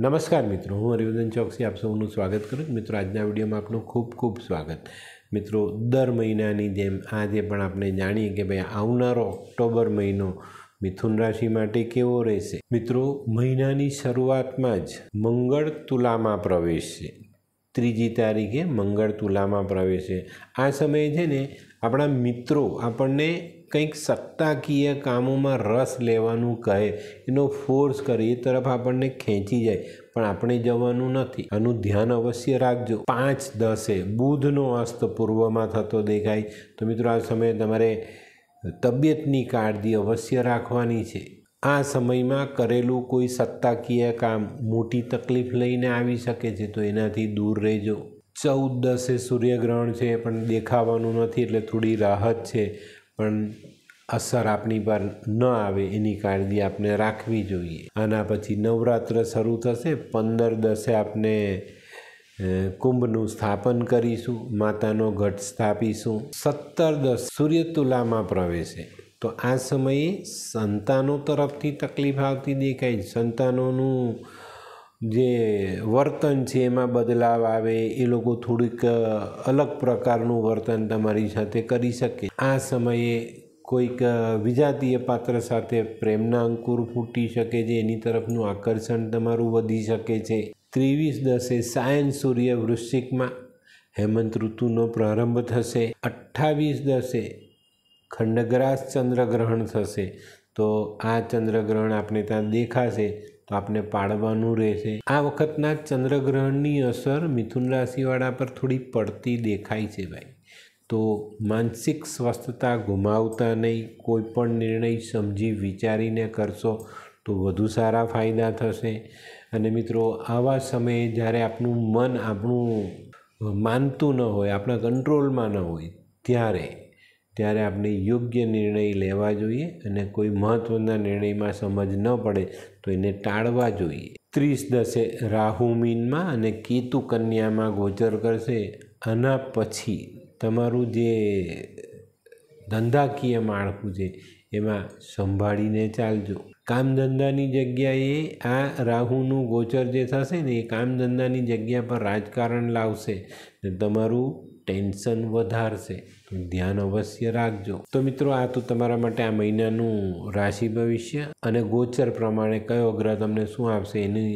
નમસ્કાર મિત્રો હું હરિવર્ધન ચોકસી આપ સૌનું સ્વાગત કરું છું મિત્રો આજના વિડીયોમાં આપનું ખૂબ ખૂબ સ્વાગત મિત્રો દર મહિનાની જેમ આજે પણ આપણે જાણીએ કે ભાઈ આવનારો ઓક્ટોબર મહિનો મિથુન રાશિ માટે કેવો રહેશે મિત્રો મહિનાની શરૂઆતમાં જ મંગળ તુલામાં પ્રવેશશે ત્રીજી તારીખે મંગળ તુલામાં પ્રવેશે આ સમયે છે ને આપણા મિત્રો આપણને કંઈક સત્તાકીય કામોમાં રસ લેવાનું કહે એનો ફોર્સ કરે એ તરફ આપણને ખેંચી જાય પણ આપણે જવાનું નથી આનું ધ્યાન અવશ્ય રાખજો પાંચ દસે બુધનો અસ્ત પૂર્વમાં થતો દેખાય તો મિત્રો આ સમયે તમારે તબિયતની કાળજી અવશ્ય રાખવાની છે આ સમયમાં કરેલું કોઈ સત્તાકીય કામ મોટી તકલીફ લઈને આવી શકે છે તો એનાથી દૂર રહેજો ચૌદ દસે સૂર્યગ્રહણ છે પણ દેખાવાનું નથી એટલે થોડી રાહત છે પણ અસર આપણી પર ન આવે એની કાળજી આપણે રાખવી જોઈએ આના પછી નવરાત્ર શરૂ થશે પંદર દસે આપણે કુંભનું સ્થાપન કરીશું માતાનો ઘટ સ્થાપીશું સત્તર દસ સૂર્ય તુલામાં પ્રવેશે તો આ સમયે સંતાનો તરફથી તકલીફ આવતી દેખાય સંતાનોનું જે વર્તન છે એમાં બદલાવ આવે એ લોકો થોડીક અલગ પ્રકારનું વર્તન તમારી સાથે કરી શકે આ સમયે કોઈક વિજાતીય પાત્ર સાથે પ્રેમના અંકુર ફૂટી શકે છે એની તરફનું આકર્ષણ તમારું વધી શકે છે ત્રેવીસ દસે સાયન સૂર્ય વૃશ્ચિકમાં હેમંત ઋતુનો પ્રારંભ થશે અઠ્ઠાવીસ દસે ખંડગ્રાસ ચંદ્રગ્રહણ થશે તો આ ચંદ્રગ્રહણ આપણે ત્યાં દેખાશે આપને પાડવાનું રહેશે આ વખતના ચંદ્રગ્રહણની અસર મિથુન રાશિવાળા પર થોડી પડતી દેખાય છે ભાઈ તો માનસિક સ્વસ્થતા ગુમાવતા નહીં કોઈ પણ નિર્ણય સમજી વિચારીને કરશો તો વધુ સારા ફાયદા થશે અને મિત્રો આવા સમયે જ્યારે આપણું મન આપણું માનતું ન હોય આપણા કંટ્રોલમાં ન હોય ત્યારે ત્યારે આપણે યોગ્ય નિર્ણય લેવા જોઈએ અને કોઈ મહત્ત્વના નિર્ણયમાં સમજ ન પડે તો એને ટાળવા જોઈએ ત્રીસ દશે રાહુ મીનમાં અને કેતુ કન્યામાં ગોચર કરશે આના પછી તમારું જે ધંધાકીય માળખું છે એમાં સંભાળીને ચાલજો કામ ધંધાની જગ્યાએ આ રાહુનું ગોચર જે થશે ને એ કામ ધંધાની જગ્યા પર રાજકારણ લાવશે ને તમારું ટેન્શન વધારશે તો ધ્યાન અવશ્ય રાખજો તો મિત્રો આ તો તમારા માટે આ મહિનાનું રાશિ ભવિષ્ય અને ગોચર પ્રમાણે કયો ગ્રહ તમને શું આપશે એની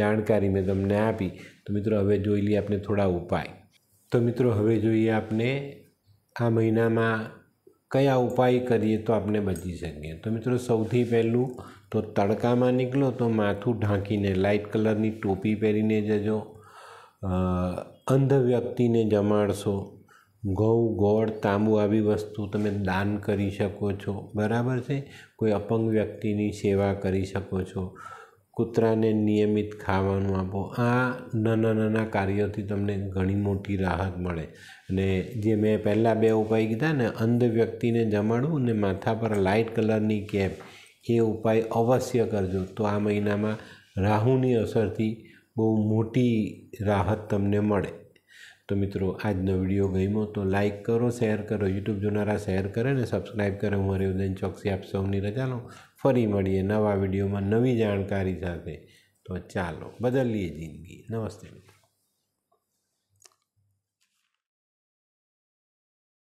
જાણકારી મેં તમને આપી તો મિત્રો હવે જોઈ લઈએ આપણે થોડા ઉપાય તો મિત્રો હવે જોઈએ આપણે આ મહિનામાં કયા ઉપાય કરીએ તો આપણે બચી શકીએ તો મિત્રો સૌથી પહેલું તો તડકામાં નીકળો તો માથું ઢાંકીને લાઇટ કલરની ટોપી પહેરીને જજો અંધ વ્યક્તિને જમાડશો ઘઉં ગોળ તાંબુ આવી વસ્તુ તમે દાન કરી શકો છો બરાબર છે કોઈ અપંગ વ્યક્તિની સેવા કરી શકો છો કૂતરાને નિયમિત ખાવાનું આપો આ નાના નાના કાર્યોથી તમને ઘણી મોટી રાહત મળે અને જે મેં પહેલાં બે ઉપાય કીધા ને અંધ વ્યક્તિને જમાડવું અને માથા પર લાઇટ કલરની કેપ એ ઉપાય અવશ્ય કરજો તો આ મહિનામાં રાહુની અસરથી બહુ મોટી રાહત તમને મળે તો મિત્રો આજનો વિડીયો ગમ્યો તો લાઇક કરો શેર કરો યુટ્યુબ જોનારા શેર કરે ને સબસ્ક્રાઈબ કરે હું હરિવદન ચોકસી આપ સૌની રજા લો ફરી મળીએ નવા વિડીયોમાં નવી જાણકારી સાથે તો ચાલો બદલીએ જિંદગી નમસ્તે મિત્રો